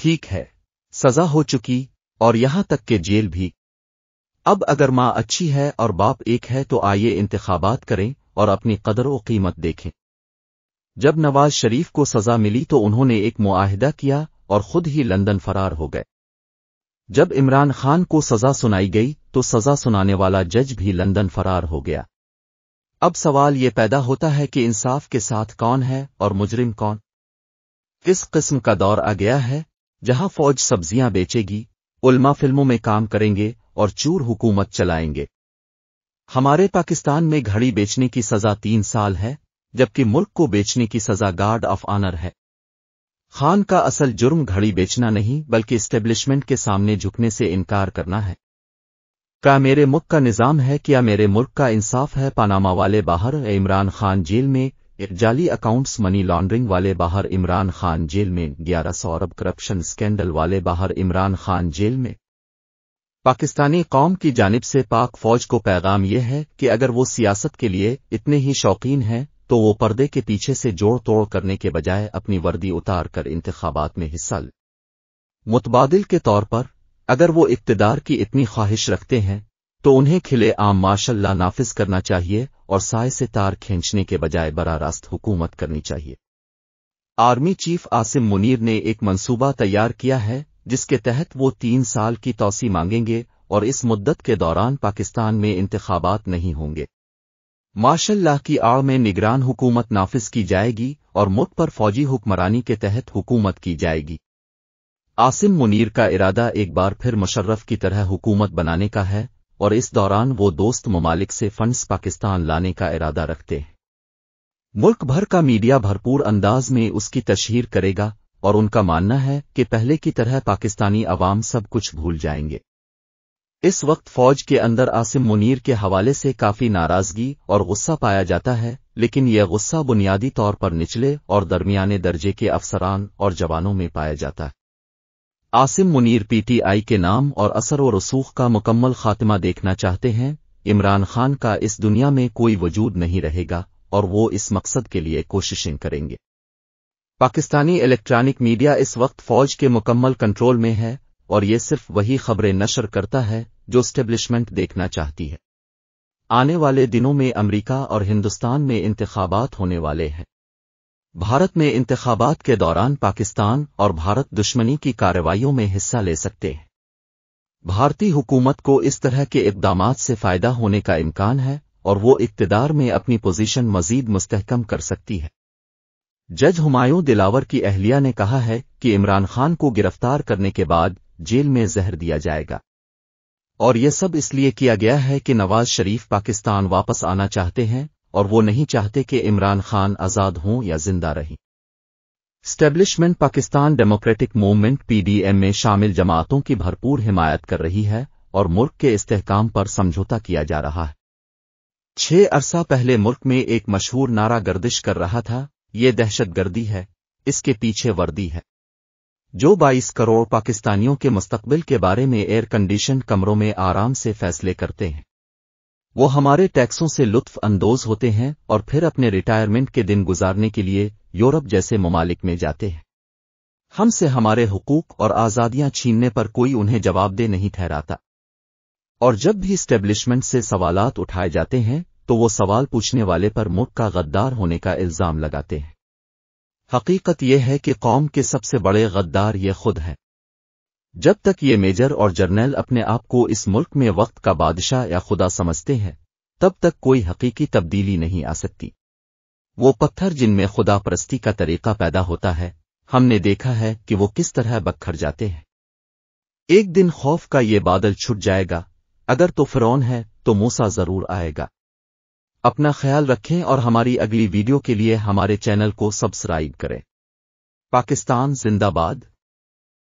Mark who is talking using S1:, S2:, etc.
S1: ठीक है सजा हो चुकी और यहां तक के जेल भी अब अगर मां अच्छी है और बाप एक है तो आइए इंतखाबात करें और अपनी कदर व कीमत देखें जब नवाज शरीफ को सजा मिली तो उन्होंने एक मुआहदा किया और खुद ही लंदन फरार हो गए जब इमरान खान को सजा सुनाई गई तो सजा सुनाने वाला जज भी लंदन फरार हो गया अब सवाल ये पैदा होता है कि इंसाफ के साथ कौन है और मुजरिम कौन इस किस्म का दौर आ गया है जहां फौज सब्जियां बेचेगी उल्मा फिल्मों में काम करेंगे और चूर हुकूमत चलाएंगे हमारे पाकिस्तान में घड़ी बेचने की सज़ा तीन साल है जबकि मुल्क को बेचने की सज़ा गार्ड ऑफ ऑनर है खान का असल जुर्म घड़ी बेचना नहीं बल्कि इस्टेब्लिशमेंट के सामने झुकने से इनकार करना है क्या मेरे मुल्क का निज़ाम है क्या मेरे मुल्क का इंसाफ है पानामा वाले बाहर इमरान खान जेल में एक जाली अकाउंट्स मनी लॉन्ड्रिंग वाले बाहर इमरान खान जेल में ग्यारह सौ अरब करप्शन स्कैंडल वाले बाहर इमरान खान जेल में पाकिस्तानी कौम की जानब से पाक फौज को पैगाम यह है कि अगर वो सियासत के लिए इतने ही शौकीन हैं तो वो पर्दे के पीछे से जोड़ तोड़ करने के बजाय अपनी वर्दी उतार कर इंतबात में हिस्सा लें मुतबादिल के तौर पर अगर वो इकतदार की इतनी ख्वाहिश रखते हैं तो उन्हें खिले आम माशल्ला नाफिज करना चाहिए और साय से तार खींचने के बजाय बरा रास्त हुकूमत करनी चाहिए आर्मी चीफ आसिम मुनीर ने एक मंसूबा तैयार किया है जिसके तहत वो तीन साल की तोसी मांगेंगे और इस मुद्दत के दौरान पाकिस्तान में इंतबात नहीं होंगे माशाला की आड़ में निगरान हुकूमत नाफिज की जाएगी और मुठ पर फौजी हुक्मरानी के तहत हुकूमत की जाएगी आसिम मुनीर का इरादा एक बार फिर मुशर्रफ की तरह हुकूमत बनाने का है और इस दौरान वो दोस्त ममालिक से फंड्स पाकिस्तान लाने का इरादा रखते हैं मुल्क भर का मीडिया भरपूर अंदाज में उसकी तशहर करेगा और उनका मानना है कि पहले की तरह पाकिस्तानी अवाम सब कुछ भूल जाएंगे इस वक्त फौज के अंदर आसिम मुनीर के हवाले से काफी नाराजगी और गुस्सा पाया जाता है लेकिन यह गुस्सा बुनियादी तौर पर निचले और दरमियाने दर्जे के अफसरान और जवानों में पाया जाता है आसिम मुनीर पीटीआई के नाम और असर और रसूख का मुकम्मल खात्मा देखना चाहते हैं इमरान खान का इस दुनिया में कोई वजूद नहीं रहेगा और वो इस मकसद के लिए कोशिशें करेंगे पाकिस्तानी इलेक्ट्रॉनिक मीडिया इस वक्त फौज के मुकम्मल कंट्रोल में है और ये सिर्फ वही खबरें नशर करता है जो स्टेब्लिशमेंट देखना चाहती है आने वाले दिनों में अमरीका और हिंदुस्तान में इंतबात होने वाले हैं भारत में इंतबात के दौरान पाकिस्तान और भारत दुश्मनी की कार्रवाइयों में हिस्सा ले सकते हैं भारतीय हुकूमत को इस तरह के इकदाम से फ़ायदा होने का इम्कान है और वो इकतदार में अपनी पोजीशन मजीद मुस्तहकम कर सकती है जज हुमायूं दिलावर की अहलिया ने कहा है कि इमरान खान को गिरफ्तार करने के बाद जेल में जहर दिया जाएगा और यह सब इसलिए किया गया है कि नवाज शरीफ पाकिस्तान वापस आना चाहते हैं और वो नहीं चाहते कि इमरान खान आज़ाद हों या जिंदा रहें स्टैब्लिशमेंट पाकिस्तान डेमोक्रेटिक मूवमेंट पीडीएम में शामिल जमातों की भरपूर हिमायत कर रही है और मुल्क के इस्तेकाम पर समझौता किया जा रहा है छह अरसा पहले मुल्क में एक मशहूर नारा गर्दिश कर रहा था ये दहशतगर्दी है इसके पीछे वर्दी है जो 22 करोड़ पाकिस्तानियों के मुस्तबिल के बारे में एयर कंडीशन कमरों में आराम से फैसले करते हैं वो हमारे टैक्सों से लुत्फ अंदोज होते हैं और फिर अपने रिटायरमेंट के दिन गुजारने के लिए यूरोप जैसे ममालिक में जाते हैं हमसे हमारे हकूक और आज़ादियां छीनने पर कोई उन्हें जवाबदेह नहीं ठहराता और जब भी स्टेब्लिशमेंट से सवाल उठाए जाते हैं तो वो सवाल पूछने वाले पर मुख का गद्दार होने का इल्ज़ाम लगाते हैं हकीकत यह है कि कौम के सबसे बड़े गद्दार ये खुद है जब तक ये मेजर और जर्नल अपने आप को इस मुल्क में वक्त का बादशाह या खुदा समझते हैं तब तक कोई हकीकी तब्दीली नहीं आ सकती वो पत्थर जिनमें खुदा परस्ती का तरीका पैदा होता है हमने देखा है कि वो किस तरह बखर जाते हैं एक दिन खौफ का ये बादल छुट जाएगा अगर तो फिरौन है तो मूसा जरूर आएगा अपना ख्याल रखें और हमारी अगली वीडियो के लिए हमारे चैनल को सब्सक्राइब करें पाकिस्तान जिंदाबाद